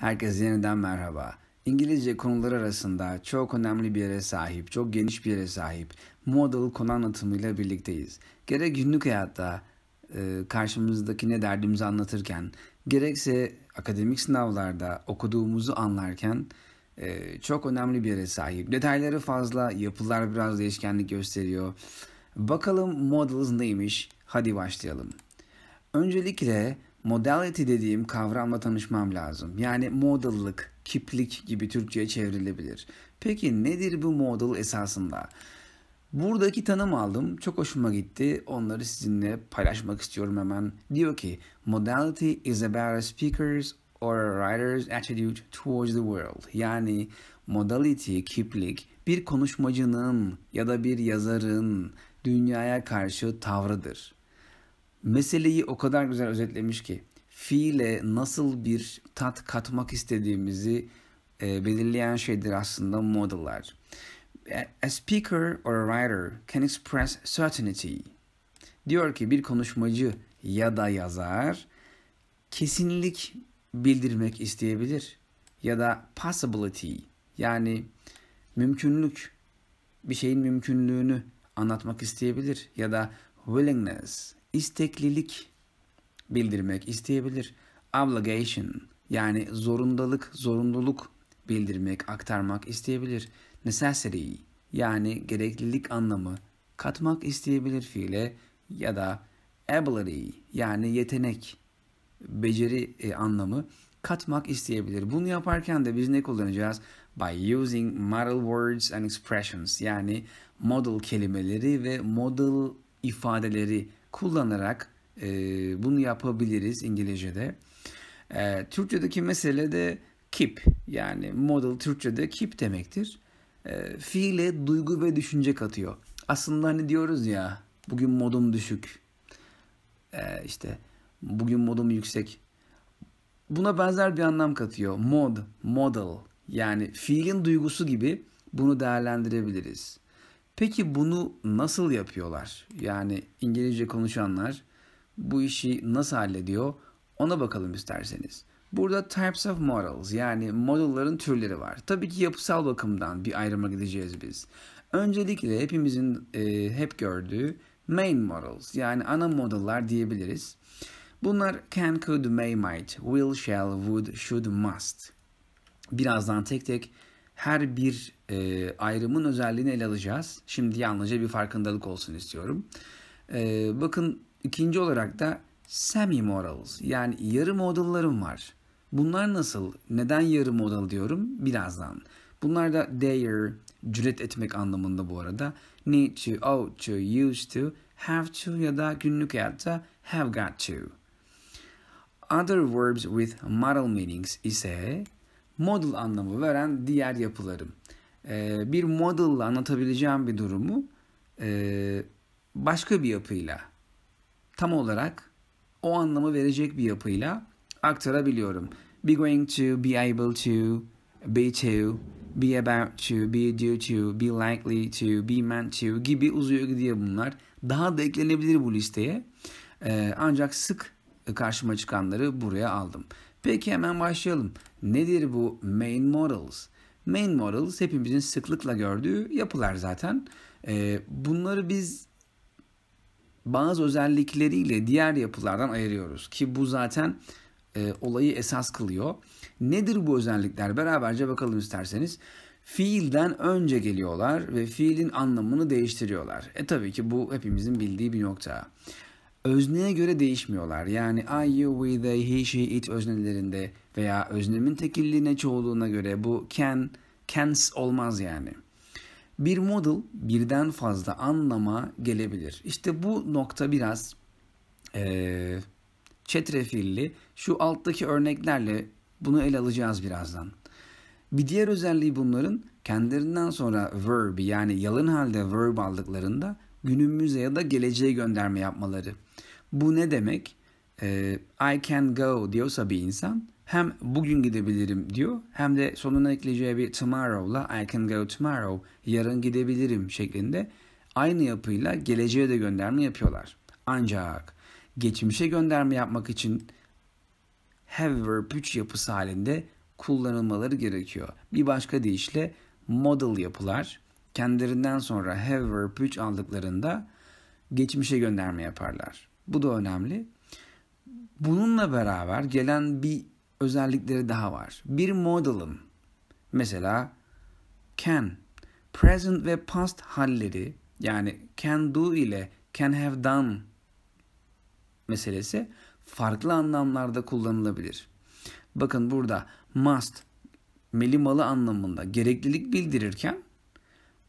Herkese yeniden merhaba. İngilizce konular arasında çok önemli bir yere sahip, çok geniş bir yere sahip model konu anlatımıyla birlikteyiz. Gerek günlük hayatta e, karşımızdaki ne derdimizi anlatırken, gerekse akademik sınavlarda okuduğumuzu anlarken e, çok önemli bir yere sahip. Detayları fazla, yapılar biraz değişkenlik gösteriyor. Bakalım models neymiş? Hadi başlayalım. Öncelikle modality dediğim kavramla tanışmam lazım. Yani modallık, kiplik gibi Türkçe'ye çevrilebilir. Peki nedir bu model esasında? Buradaki tanım aldım. Çok hoşuma gitti. Onları sizinle paylaşmak istiyorum hemen. Diyor ki, modality is about a speaker's or a writer's attitude towards the world. Yani modality, kiplik bir konuşmacının ya da bir yazarın dünyaya karşı tavrıdır meseleyi o kadar güzel özetlemiş ki fiile nasıl bir tat katmak istediğimizi e, belirleyen şeydir aslında modeller. E, a speaker or a writer can express certainty. Diyor ki bir konuşmacı ya da yazar kesinlik bildirmek isteyebilir ya da possibility yani mümkünlük bir şeyin mümkünlüğünü anlatmak isteyebilir ya da willingness isteklilik bildirmek isteyebilir. Obligation yani zorundalık, zorunluluk bildirmek, aktarmak isteyebilir. necessity yani gereklilik anlamı katmak isteyebilir fiile ya da ability yani yetenek, beceri e, anlamı katmak isteyebilir. Bunu yaparken de biz ne kullanacağız? By using model words and expressions yani model kelimeleri ve model ifadeleri kullanarak e, bunu yapabiliriz İngilizce'de. E, Türkçedeki mesele de keep yani model Türkçe'de keep demektir. E, fiile duygu ve düşünce katıyor. Aslında hani diyoruz ya bugün modum düşük e, işte bugün modum yüksek. Buna benzer bir anlam katıyor. Mod, model yani fiilin duygusu gibi bunu değerlendirebiliriz. Peki bunu nasıl yapıyorlar? Yani İngilizce konuşanlar bu işi nasıl hallediyor? Ona bakalım isterseniz. Burada types of models yani modelların türleri var. Tabii ki yapısal bakımdan bir ayrıma gideceğiz biz. Öncelikle hepimizin e, hep gördüğü main models yani ana modellar diyebiliriz. Bunlar can, could, may, might, will, shall, would, should, must. Birazdan tek tek her bir e, ayrımın özelliğini ele alacağız. Şimdi yalnızca bir farkındalık olsun istiyorum. E, bakın ikinci olarak da semi morals yani yarı modallarım var. Bunlar nasıl? Neden yarı modal diyorum? Birazdan. Bunlar da dare, cüret etmek anlamında bu arada. Need to, ought to, used to, have to ya da günlük hayatta have got to. Other verbs with modal meanings ise model anlamı veren diğer yapılarım. Ee, bir model anlatabileceğim bir durumu e, başka bir yapıyla tam olarak o anlamı verecek bir yapıyla aktarabiliyorum. Be going to, be able to, be to, be about to, be due to, be likely to, be meant to gibi uzuyor gidiyor bunlar. Daha da eklenebilir bu listeye. Ee, ancak sık karşıma çıkanları buraya aldım. Peki hemen başlayalım. Nedir bu main models? Main models hepimizin sıklıkla gördüğü yapılar zaten. Ee, bunları biz bazı özellikleriyle diğer yapılardan ayırıyoruz ki bu zaten e, olayı esas kılıyor. Nedir bu özellikler? Beraberce bakalım isterseniz. Fiilden önce geliyorlar ve fiilin anlamını değiştiriyorlar. E tabii ki bu hepimizin bildiği bir nokta özneye göre değişmiyorlar. Yani I, you, we, they, he, she, it öznelerinde veya öznemin tekilliğine çoğulluğuna göre bu can, cans olmaz yani. Bir model birden fazla anlama gelebilir. İşte bu nokta biraz ee, çetrefilli. Şu alttaki örneklerle bunu ele alacağız birazdan. Bir diğer özelliği bunların kendilerinden sonra verb yani yalın halde verb aldıklarında günümüze ya da geleceğe gönderme yapmaları. Bu ne demek? E, I can go diyorsa bir insan hem bugün gidebilirim diyor hem de sonuna ekleyeceği bir tomorrow'la I can go tomorrow yarın gidebilirim şeklinde aynı yapıyla geleceğe de gönderme yapıyorlar. Ancak geçmişe gönderme yapmak için have verb 3 yapısı halinde kullanılmaları gerekiyor. Bir başka deyişle model yapılar kendilerinden sonra have verb 3 aldıklarında geçmişe gönderme yaparlar. Bu da önemli. Bununla beraber gelen bir özellikleri daha var. Bir model'ın mesela can, present ve past halleri yani can do ile can have done meselesi farklı anlamlarda kullanılabilir. Bakın burada must melimalı anlamında gereklilik bildirirken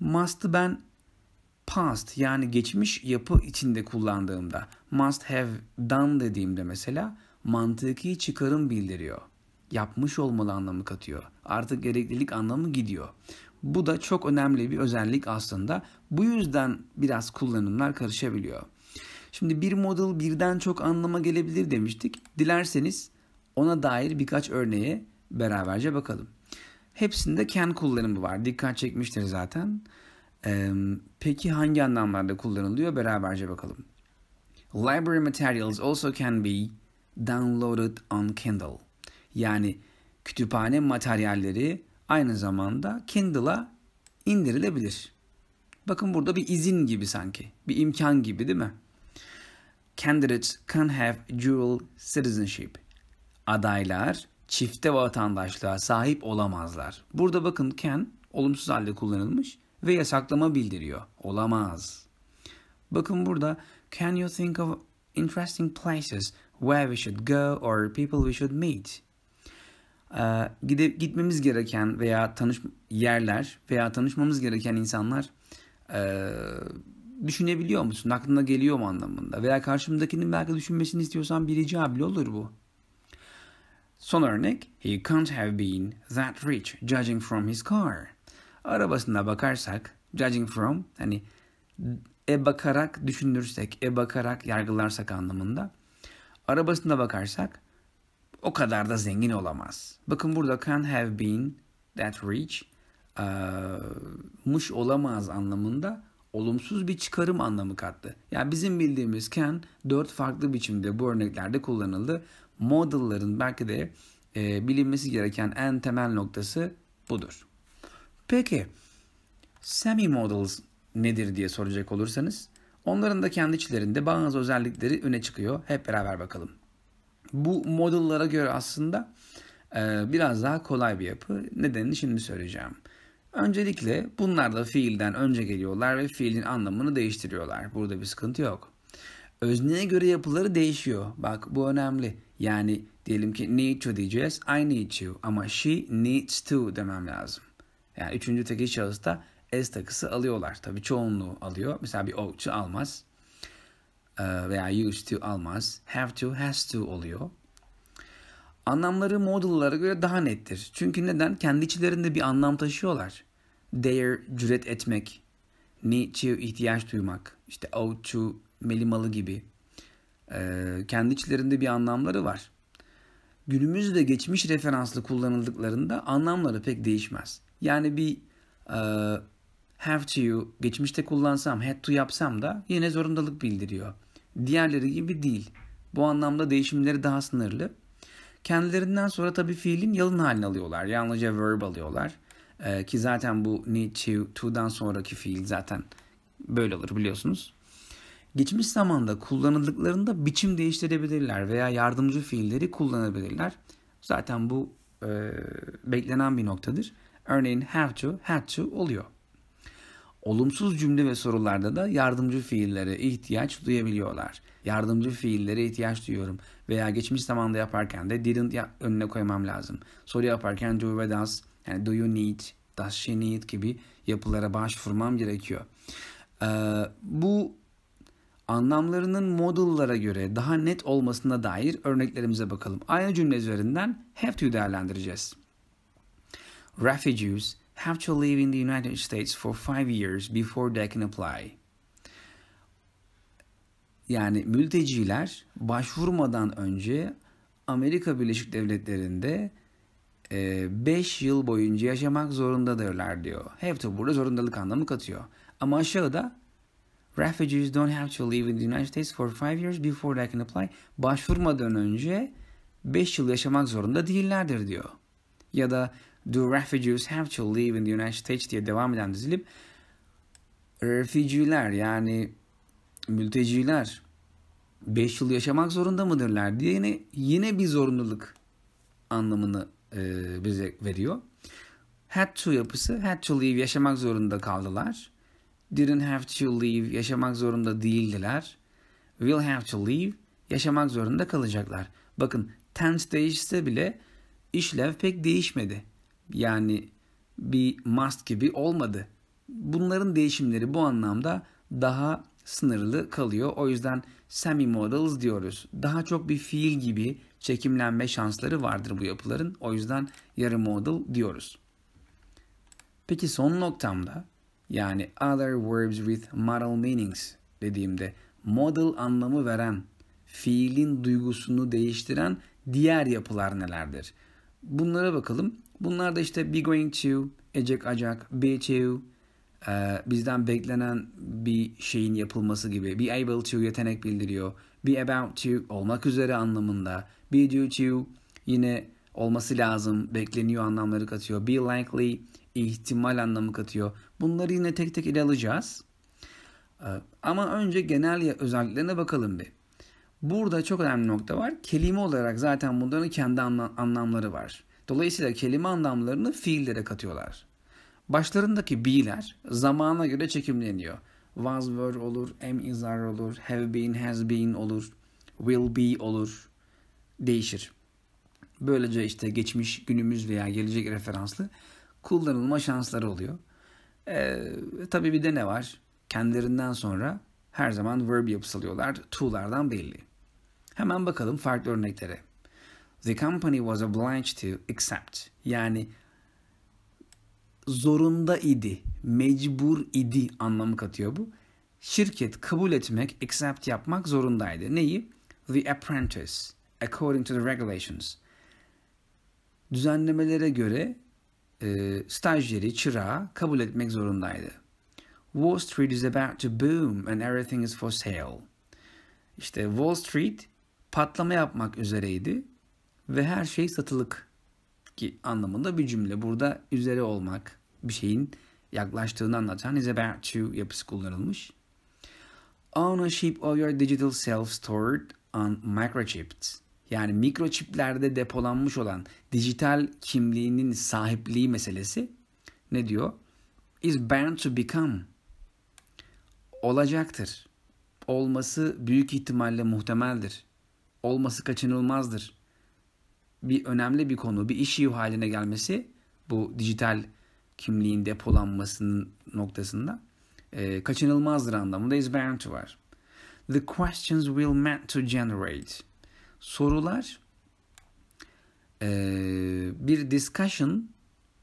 must'ı ben past yani geçmiş yapı içinde kullandığımda must have done dediğimde mesela mantıki çıkarım bildiriyor. Yapmış olmalı anlamı katıyor. Artık gereklilik anlamı gidiyor. Bu da çok önemli bir özellik aslında. Bu yüzden biraz kullanımlar karışabiliyor. Şimdi bir model birden çok anlama gelebilir demiştik. Dilerseniz ona dair birkaç örneğe beraberce bakalım. Hepsinde can kullanımı var. Dikkat çekmiştir zaten peki hangi anlamlarda kullanılıyor? Beraberce bakalım. Library materials also can be downloaded on Kindle. Yani kütüphane materyalleri aynı zamanda Kindle'a indirilebilir. Bakın burada bir izin gibi sanki. Bir imkan gibi değil mi? Candidates can have dual citizenship. Adaylar çifte vatandaşlığa sahip olamazlar. Burada bakın can olumsuz halde kullanılmış ve yasaklama bildiriyor. Olamaz. Bakın burada can you think of interesting places where we should go or people we should meet? Ee, gide, gitmemiz gereken veya tanış yerler veya tanışmamız gereken insanlar e, düşünebiliyor musun? Aklına geliyor mu anlamında? Veya karşımdakinin belki düşünmesini istiyorsan bir rica bile olur bu. Son örnek, he can't have been that rich judging from his car arabasına bakarsak judging from hani e bakarak düşünürsek, e bakarak yargılarsak anlamında arabasına bakarsak o kadar da zengin olamaz. Bakın burada can have been that rich e, muş olamaz anlamında olumsuz bir çıkarım anlamı kattı. Yani bizim bildiğimiz can dört farklı biçimde bu örneklerde kullanıldı. Model'ların belki de e, bilinmesi gereken en temel noktası budur. Peki semi models nedir diye soracak olursanız onların da kendi içlerinde bazı özellikleri öne çıkıyor. Hep beraber bakalım. Bu modellara göre aslında e, biraz daha kolay bir yapı. Nedenini şimdi söyleyeceğim. Öncelikle bunlar da fiilden önce geliyorlar ve fiilin anlamını değiştiriyorlar. Burada bir sıkıntı yok. Özneye göre yapıları değişiyor. Bak bu önemli. Yani diyelim ki need to diyeceğiz. I need you ama she needs to demem lazım. Yani üçüncü tekil şahısta S takısı alıyorlar. Tabi çoğunluğu alıyor. Mesela bir ought almaz. Ee, veya used to almaz. Have to, has to oluyor. Anlamları modellara göre daha nettir. Çünkü neden? Kendi içlerinde bir anlam taşıyorlar. Dare cüret etmek, need to ihtiyaç duymak, işte ought to melimalı gibi. Ee, kendi içlerinde bir anlamları var. Günümüzde geçmiş referanslı kullanıldıklarında anlamları pek değişmez. Yani bir e, have to geçmişte kullansam had to yapsam da yine zorundalık bildiriyor. Diğerleri gibi değil. Bu anlamda değişimleri daha sınırlı. Kendilerinden sonra tabii fiilin yalın halini alıyorlar. Yalnızca verb alıyorlar. Ee, ki zaten bu need to, to'dan sonraki fiil zaten böyle olur biliyorsunuz. Geçmiş zamanda kullanıldıklarında biçim değiştirebilirler veya yardımcı fiilleri kullanabilirler. Zaten bu e, beklenen bir noktadır. Örneğin have to, had to oluyor. Olumsuz cümle ve sorularda da yardımcı fiillere ihtiyaç duyabiliyorlar. Yardımcı fiillere ihtiyaç duyuyorum veya geçmiş zamanda yaparken de didn't önüne koymam lazım. Soru yaparken do ve does, yani do you need, does she need gibi yapılara başvurmam gerekiyor. Ee, bu anlamlarının modellara göre daha net olmasına dair örneklerimize bakalım. Aynı cümle üzerinden have to değerlendireceğiz refugees have to live in the United States for five years before they can apply. Yani mülteciler başvurmadan önce Amerika Birleşik Devletleri'nde 5 e, yıl boyunca yaşamak zorundadırlar diyor. Have to burada zorundalık anlamı katıyor. Ama aşağıda refugees don't have to live in the United States for 5 years before they can apply. Başvurmadan önce 5 yıl yaşamak zorunda değillerdir diyor. Ya da Do refugees have to live in the United States diye devam eden dizilip refugee'ler yani mülteciler 5 yıl yaşamak zorunda mıdırlar diye yine, yine bir zorunluluk anlamını e, bize veriyor. Had to yapısı had to leave yaşamak zorunda kaldılar. Didn't have to leave yaşamak zorunda değildiler. Will have to leave yaşamak zorunda kalacaklar. Bakın tense değişse bile işlev pek değişmedi. Yani bir must gibi olmadı. Bunların değişimleri bu anlamda daha sınırlı kalıyor. O yüzden semi modals diyoruz. Daha çok bir fiil gibi çekimlenme şansları vardır bu yapıların. O yüzden yarı modal diyoruz. Peki son noktamda yani other verbs with modal meanings dediğimde modal anlamı veren, fiilin duygusunu değiştiren diğer yapılar nelerdir? bunlara bakalım. Bunlar da işte be going to, ecek acak, be to, e, bizden beklenen bir şeyin yapılması gibi. Be able to yetenek bildiriyor. Be about to olmak üzere anlamında. Be due to yine olması lazım, bekleniyor anlamları katıyor. Be likely ihtimal anlamı katıyor. Bunları yine tek tek ele alacağız. E, ama önce genel özelliklerine bakalım bir. Burada çok önemli nokta var. Kelime olarak zaten bunların kendi anlamları var. Dolayısıyla kelime anlamlarını fiillere katıyorlar. Başlarındaki bi'ler zamana göre çekimleniyor. Was, were olur, am, is, are olur, have been, has been olur, will be olur. Değişir. Böylece işte geçmiş, günümüz veya gelecek referanslı kullanılma şansları oluyor. Ee, tabii bir de ne var? Kendilerinden sonra her zaman verb yapısalıyorlar. To'lardan belli. Hemen bakalım farklı örneklere. The company was obliged to accept. Yani zorunda idi, mecbur idi anlamı katıyor bu. Şirket kabul etmek, accept yapmak zorundaydı. Neyi? The apprentice, according to the regulations. Düzenlemelere göre e, stajyeri, çırağı kabul etmek zorundaydı. Wall Street is about to boom and everything is for sale. İşte Wall Street patlama yapmak üzereydi ve her şey satılık ki anlamında bir cümle. Burada üzere olmak bir şeyin yaklaştığını anlatan is about to yapısı kullanılmış. Ownership of your digital self stored on microchips. Yani mikroçiplerde depolanmış olan dijital kimliğinin sahipliği meselesi ne diyor? Is bound to become. Olacaktır. Olması büyük ihtimalle muhtemeldir olması kaçınılmazdır. Bir önemli bir konu, bir iş issue haline gelmesi bu dijital kimliğin depolanmasının noktasında e, kaçınılmazdır anlamında is bound to var. The questions will meant to generate. Sorular e, bir discussion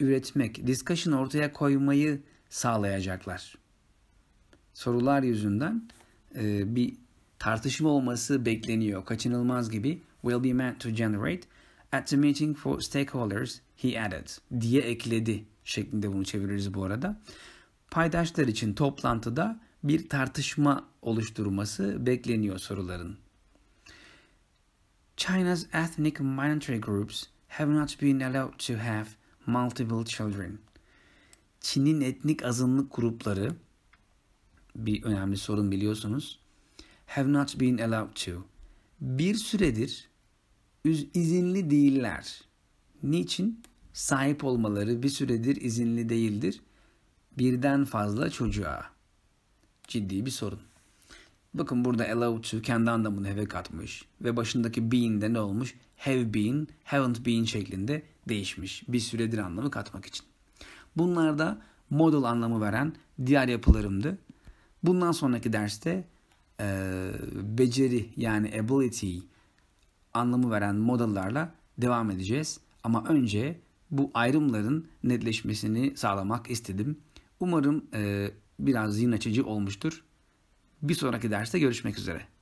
üretmek, discussion ortaya koymayı sağlayacaklar. Sorular yüzünden e, bir tartışma olması bekleniyor, kaçınılmaz gibi will be meant to generate at the meeting for stakeholders he added diye ekledi şeklinde bunu çeviririz bu arada. Paydaşlar için toplantıda bir tartışma oluşturması bekleniyor soruların. China's ethnic minority groups have not been allowed to have multiple children. Çin'in etnik azınlık grupları bir önemli sorun biliyorsunuz have not been allowed to. Bir süredir izinli değiller. Niçin? Sahip olmaları bir süredir izinli değildir. Birden fazla çocuğa. Ciddi bir sorun. Bakın burada allowed to kendi anlamını have katmış. Ve başındaki de ne olmuş? Have been, haven't been şeklinde değişmiş. Bir süredir anlamı katmak için. Bunlar da model anlamı veren diğer yapılarımdı. Bundan sonraki derste e, beceri yani ability anlamı veren modellerle devam edeceğiz. Ama önce bu ayrımların netleşmesini sağlamak istedim. Umarım e, biraz zihin açıcı olmuştur. Bir sonraki derste görüşmek üzere.